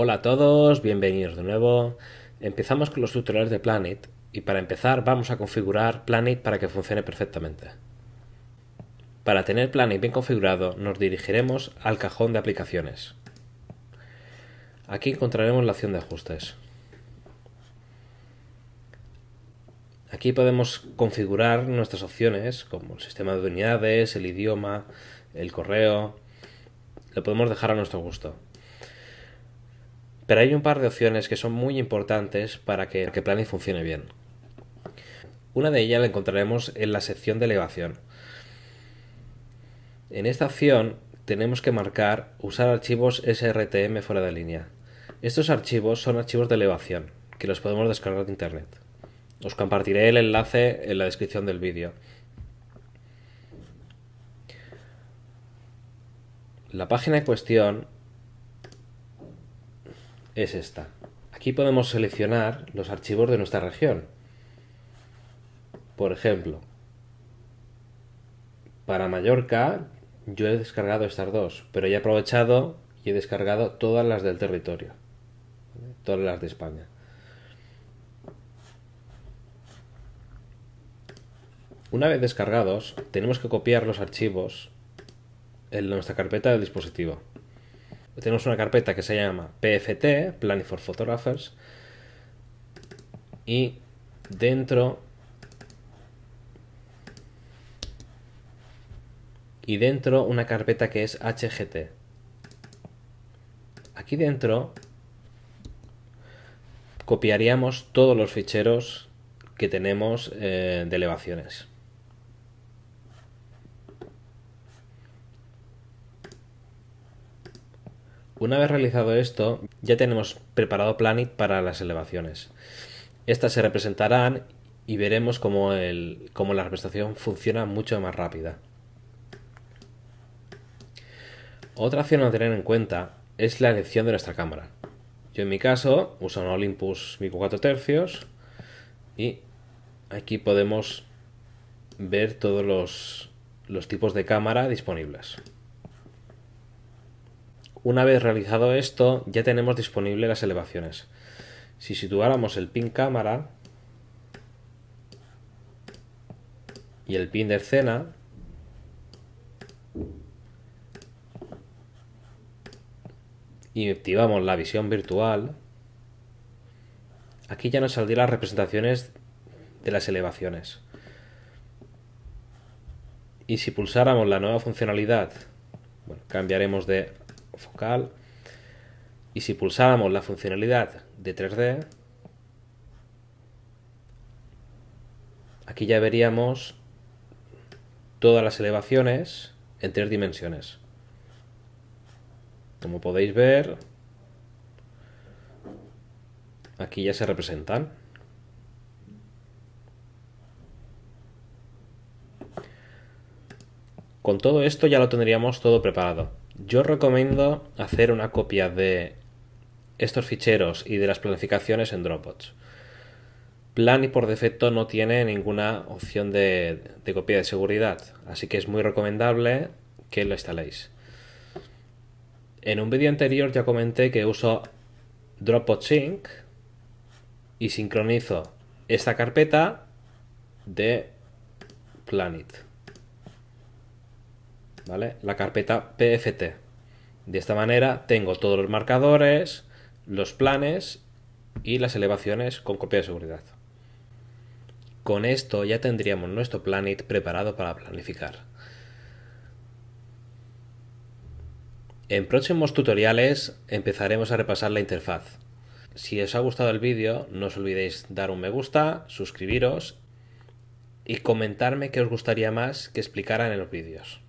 Hola a todos, bienvenidos de nuevo. Empezamos con los tutoriales de Planet y para empezar vamos a configurar Planet para que funcione perfectamente. Para tener Planet bien configurado nos dirigiremos al cajón de aplicaciones. Aquí encontraremos la opción de ajustes. Aquí podemos configurar nuestras opciones como el sistema de unidades, el idioma, el correo. Lo podemos dejar a nuestro gusto. Pero hay un par de opciones que son muy importantes para que, que Planning funcione bien. Una de ellas la encontraremos en la sección de elevación. En esta opción tenemos que marcar usar archivos SRTM fuera de línea. Estos archivos son archivos de elevación que los podemos descargar de internet. Os compartiré el enlace en la descripción del vídeo. La página en cuestión es esta. Aquí podemos seleccionar los archivos de nuestra región. Por ejemplo, para Mallorca yo he descargado estas dos, pero he aprovechado y he descargado todas las del territorio, todas las de España. Una vez descargados, tenemos que copiar los archivos en nuestra carpeta del dispositivo. Pues tenemos una carpeta que se llama PFT, Planning for Photographers, y dentro y dentro una carpeta que es HGT. Aquí dentro copiaríamos todos los ficheros que tenemos eh, de elevaciones. Una vez realizado esto, ya tenemos preparado Planet para las elevaciones. Estas se representarán y veremos cómo, la representación funciona mucho más rápida. Otra opción a tener en cuenta es la elección de nuestra cámara. Yo en mi caso uso un Olympus Micro 4 tercios y aquí podemos ver todos los tipos de cámara disponibles. Una vez realizado esto, ya tenemos disponible las elevaciones. Si situáramos el pin cámara y el pin de escena, y activamos la visión virtual, aquí ya nos saldrían las representaciones de las elevaciones. Y si pulsáramos la nueva funcionalidad, cambiaremos de focal. Y si pulsáramos la funcionalidad de 3D, aquí ya veríamos todas las elevaciones en tres dimensiones. Como podéis ver, aquí ya se representan. Con todo esto ya lo tendríamos todo preparado. Yo recomiendo hacer una copia de estos ficheros y de las planificaciones en Dropbox. Plan y por defecto no tiene ninguna opción de, copia de seguridad, así que es muy recomendable que lo instaléis. En un vídeo anterior ya comenté que uso Dropbox Sync y sincronizo esta carpeta de Planet. La carpeta PFT. De esta manera tengo todos los marcadores, los planes y las elevaciones con copia de seguridad. Con esto ya tendríamos nuestro Planet preparado para planificar. En próximos tutoriales empezaremos a repasar la interfaz. Si os ha gustado el vídeo, no os olvidéis dar un me gusta, suscribiros y comentarme qué os gustaría más que explicaran en los vídeos.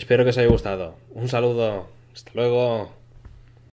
Espero que os haya gustado. Un saludo. Hasta luego.